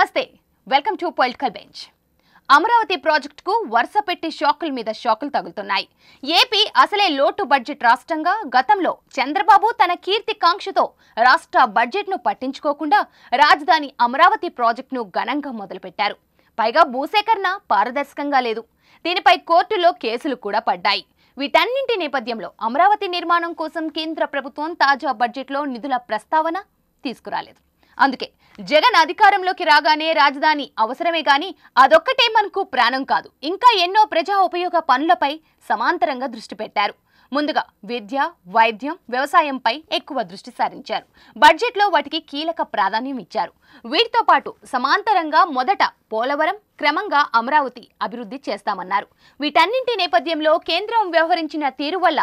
నమస్తే welcome to political bench Amaravati ప్రాజెక్టుకు వరుస పెట్టి షాకుల మీద షాకులు తగులుతున్నాయి ఏపీ అసలే లోటు బడ్జెట్ రాష్ట్రంగా గతంలో చంద్రబాబు తన కీర్తి కాంక్షతో రాష్ట్ర బడ్జెట్ను పట్టించుకోకుండా రాజధాని అమరావతి ప్రాజెక్టును ఘనంగా మొదలుపెట్టారు పైగా భూసేకరణ పారదర్శకంగా లేదు దీనిపై కోర్టులో కేసులు కూడా పడ్డాయి వీటన్నింటి నేపథ్యంలో అమరావతి నిర్మాణం కోసం కేంద్ర ప్రభుత్వం తాజా బడ్జెట్లో నిధుల ప్రస్తావన తీసుకురాలేదు అందుకే జగన్ అధికారంలోకి రాగానే రాజధాని అవసరమే గాని అదొక్కటే మనకు ప్రాణం కాదు ఇంకా ఎన్నో ప్రజా ఉపయోగ పనులపై సమాంతరంగా దృష్టి పెట్టారు ముందుగా విద్య వైద్యం వ్యవసాయంపై ఎక్కువ దృష్టి సారించారు బడ్జెట్లో వాటికి కీలక ప్రాధాన్యం ఇచ్చారు వీటితో పాటు సమాంతరంగా మొదట పోలవరం క్రమంగా అమరావతి అభివృద్ధి చేస్తామన్నారు వీటన్నింటి నేపథ్యంలో కేంద్రం వ్యవహరించిన తీరు వల్ల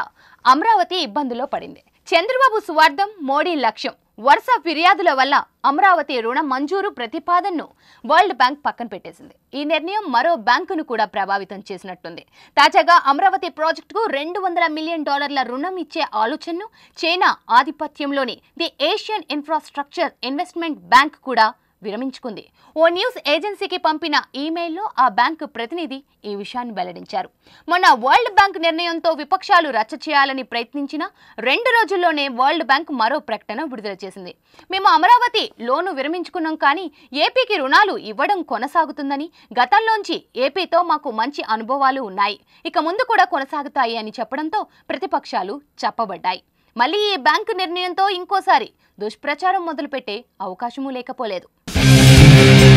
అమరావతి ఇబ్బందులో పడింది చంద్రబాబు స్వార్థం మోడీ లక్ష్యం వరుస ఫిర్యాదుల వల్ల అమరావతి రుణ మంజూరు ప్రతిపాదనను వరల్డ్ బ్యాంక్ పక్కన పెట్టేసింది ఈ నిర్ణయం మరో బ్యాంకును కూడా ప్రభావితం చేసినట్టుంది తాజాగా అమరావతి ప్రాజెక్టుకు రెండు వందల మిలియన్ డాలర్ల రుణం ఇచ్చే ఆలోచనను చైనా ఆధిపత్యంలోని the Asian infrastructure investment bank కూడా విరమించుకుంది ఓ న్యూస్ ఏజెన్సీకి పంపిన ఈమెయిల్లో ఆ బ్యాంకు ప్రతినిధి ఈ విషయాన్ని వెల్లడించారు మొన్న వరల్డ్ బ్యాంక్ నిర్ణయంతో విపక్షాలు రచ్చ చేయాలని ప్రయత్నించిన రెండు రోజుల్లోనే వరల్డ్ బ్యాంక్ మరో ప్రకటన విడుదల చేసింది మేము అమరావతి లోను విరమించుకున్నాం కానీ ఏపీకి రుణాలు ఇవ్వడం కొనసాగుతుందని గతంలోంచి ఏపీతో మాకు మంచి అనుభవాలు ఉన్నాయి ఇక ముందు కూడా కొనసాగుతాయి అని చెప్పడంతో ప్రతిపక్షాలు చెప్పబడ్డాయి మళ్ళీ ఈ బ్యాంకు నిర్ణయంతో ఇంకోసారి దుష్ప్రచారం మొదలుపెట్టే అవకాశమూ లేకపోలేదు Thank you.